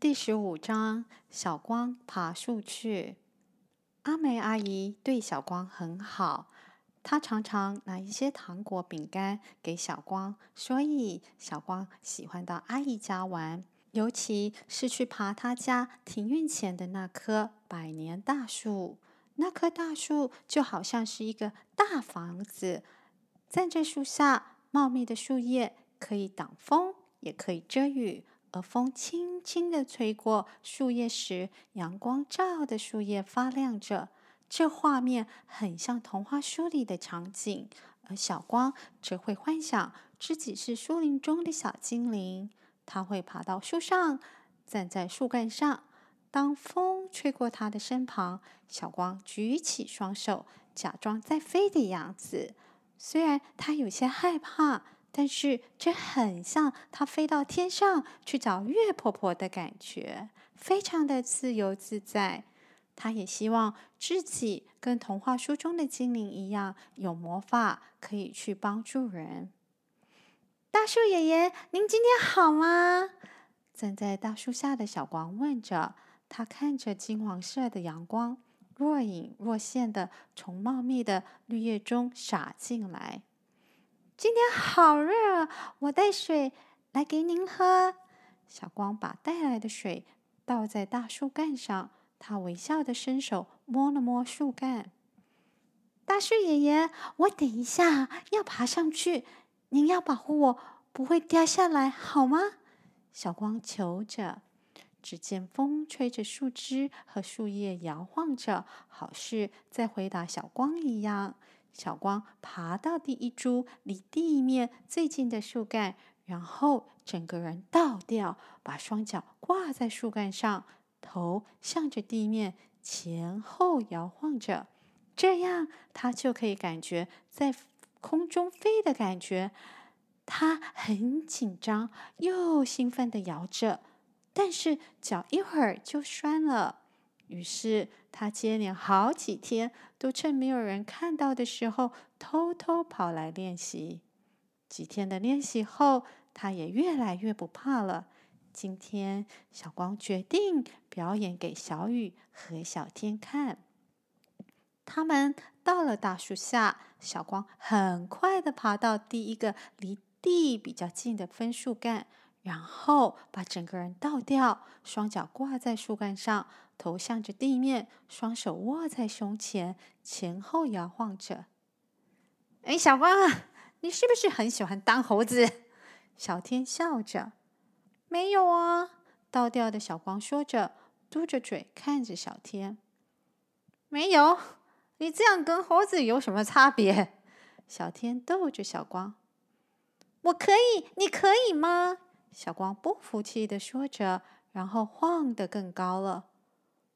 第十五章，小光爬树去。阿梅阿姨对小光很好，她常常拿一些糖果、饼干给小光，所以小光喜欢到阿姨家玩，尤其是去爬她家庭院前的那棵百年大树。那棵大树就好像是一个大房子，站在树下，茂密的树叶可以挡风，也可以遮雨。而风轻轻地吹过树叶时，阳光照的树叶发亮着，这画面很像童话书里的场景。而小光只会幻想自己是树林中的小精灵，他会爬到树上，站在树干上。当风吹过他的身旁，小光举起双手，假装在飞的样子。虽然他有些害怕。但是，这很像他飞到天上去找月婆婆的感觉，非常的自由自在。他也希望自己跟童话书中的精灵一样，有魔法可以去帮助人。大树爷爷，您今天好吗？站在大树下的小光问着。他看着金黄色的阳光，若隐若现的从茂密的绿叶中洒进来。今天好热我带水来给您喝。小光把带来的水倒在大树干上，他微笑的伸手摸了摸树干。大树爷爷，我等一下要爬上去，您要保护我不会掉下来好吗？小光求着。只见风吹着树枝和树叶摇晃着，好似在回答小光一样。小光爬到第一株离地面最近的树干，然后整个人倒掉，把双脚挂在树干上，头向着地面前后摇晃着。这样他就可以感觉在空中飞的感觉。他很紧张又兴奋的摇着，但是脚一会儿就酸了。于是，他接连好几天都趁没有人看到的时候，偷偷跑来练习。几天的练习后，他也越来越不怕了。今天，小光决定表演给小雨和小天看。他们到了大树下，小光很快的爬到第一个离地比较近的分树干。然后把整个人倒掉，双脚挂在树干上，头向着地面，双手握在胸前，前后摇晃着。哎，小光啊，你是不是很喜欢当猴子？小天笑着。没有啊，倒掉的小光说着，嘟着嘴看着小天。没有，你这样跟猴子有什么差别？小天逗着小光。我可以，你可以吗？小光不服气的说着，然后晃得更高了。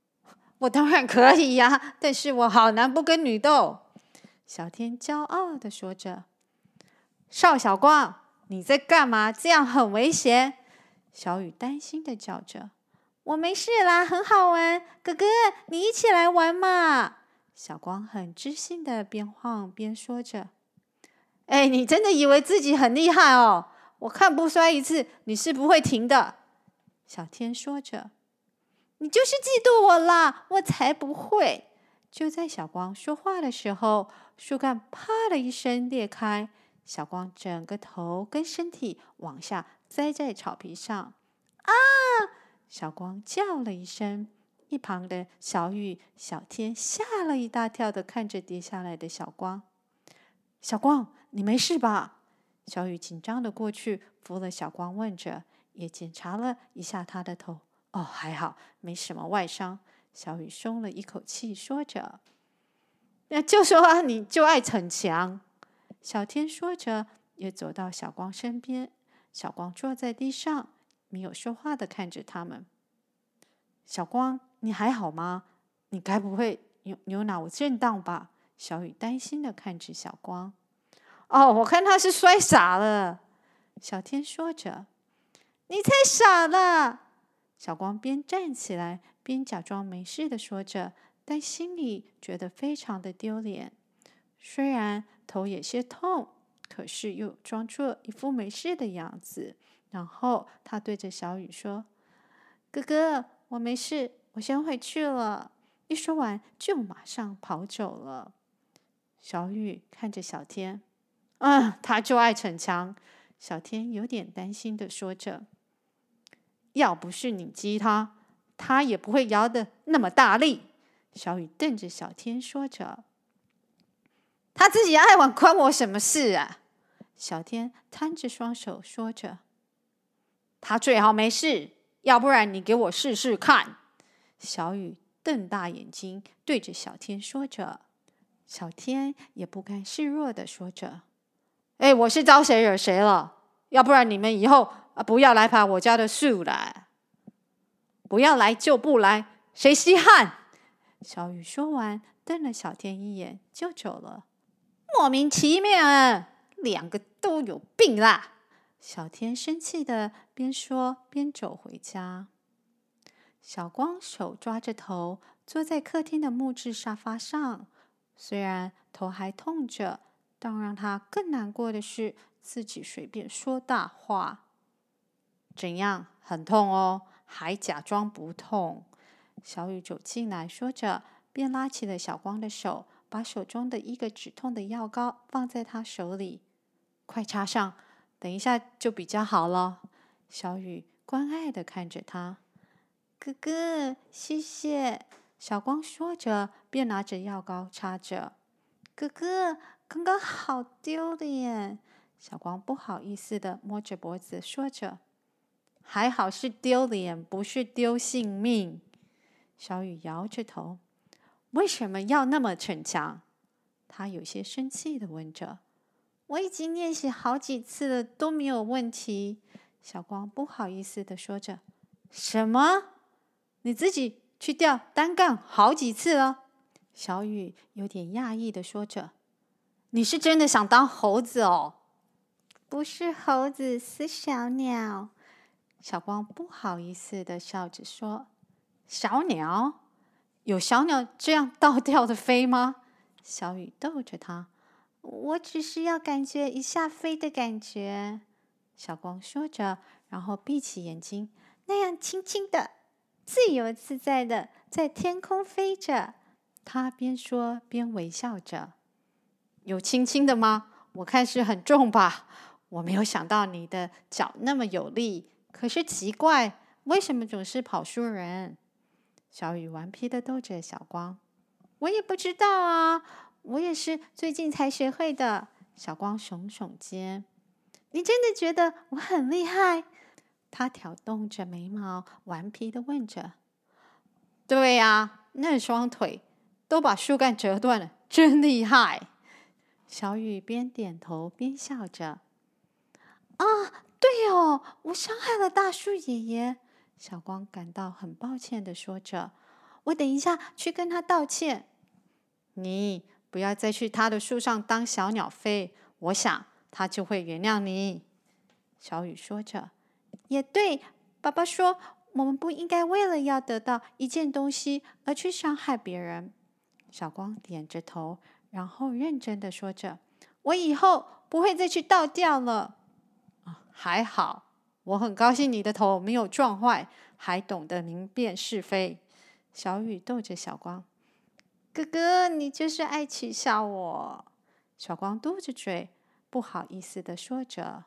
我当然可以呀，但是我好男不跟女斗。小天骄傲的说着。邵小光，你在干嘛？这样很危险。小雨担心的叫着。我没事啦，很好玩。哥哥，你一起来玩嘛。小光很知性的边晃边说着。哎，你真的以为自己很厉害哦？我看不摔一次你是不会停的，小天说着，你就是嫉妒我啦！我才不会。就在小光说话的时候，树干啪的一声裂开，小光整个头跟身体往下栽在草皮上。啊！小光叫了一声，一旁的小雨、小天吓了一大跳的看着跌下来的小光。小光，你没事吧？小雨紧张的过去，扶了小光，问着，也检查了一下他的头。哦，还好，没什么外伤。小雨松了一口气，说着。那就说啊，你就爱逞强。小天说着，也走到小光身边。小光坐在地上，没有说话的看着他们。小光，你还好吗？你该不会牛牛脑震荡吧？小雨担心的看着小光。哦，我看他是摔傻了，小天说着。你太傻了，小光边站起来边假装没事的说着，但心里觉得非常的丢脸。虽然头有些痛，可是又装作一副没事的样子。然后他对着小雨说：“哥哥，我没事，我先回去了。”一说完就马上跑走了。小雨看着小天。嗯，他就爱逞强。小天有点担心的说着：“要不是你激他，他也不会摇的那么大力。”小雨瞪着小天说着：“他自己爱玩，关我什么事啊？”小天摊着双手说着：“他最好没事，要不然你给我试试看。”小雨瞪大眼睛对着小天说着，小天也不甘示弱的说着。哎，我是招谁惹谁了？要不然你们以后啊不要来爬我家的树了。不要来就不来，谁稀罕？小雨说完，瞪了小天一眼，就走了。莫名其妙啊，两个都有病啦！小天生气的边说边走回家。小光手抓着头，坐在客厅的木质沙发上，虽然头还痛着。让让他更难过的是，自己随便说大话，怎样很痛哦，还假装不痛。小雨走进来说着，便拉起了小光的手，把手中的一个止痛的药膏放在他手里，快插上，等一下就比较好了。小雨关爱的看着他，哥哥，谢谢。小光说着，便拿着药膏插着，哥哥。刚刚好丢脸，小光不好意思的摸着脖子说着：“还好是丢脸，不是丢性命。”小雨摇着头：“为什么要那么逞强？”他有些生气的问着。“我已经练习好几次了，都没有问题。”小光不好意思的说着。“什么？你自己去吊单杠好几次了？”小雨有点讶异的说着。你是真的想当猴子哦？不是猴子，是小鸟。小光不好意思的笑着说：“小鸟？有小鸟这样倒吊的飞吗？”小雨逗着他：“我只是要感觉一下飞的感觉。”小光说着，然后闭起眼睛，那样轻轻的、自由自在的在天空飞着。他边说边微笑着。有轻轻的吗？我看是很重吧。我没有想到你的脚那么有力。可是奇怪，为什么总是跑输人？小雨顽皮的逗着小光。我也不知道啊，我也是最近才学会的。小光耸耸肩。你真的觉得我很厉害？他挑动着眉毛，顽皮的问着。对呀，那双腿都把树干折断了，真厉害。小雨边点头边笑着，“啊，对哦，我伤害了大树爷爷。”小光感到很抱歉的说着，“我等一下去跟他道歉。”“你不要再去他的树上当小鸟飞，我想他就会原谅你。”小雨说着，“也对，爸爸说我们不应该为了要得到一件东西而去伤害别人。”小光点着头。然后认真的说着：“我以后不会再去倒掉了。”啊，还好，我很高兴你的头没有撞坏，还懂得明辨是非。小雨逗着小光：“哥哥，你就是爱取笑我。”小光嘟着嘴，不好意思的说着。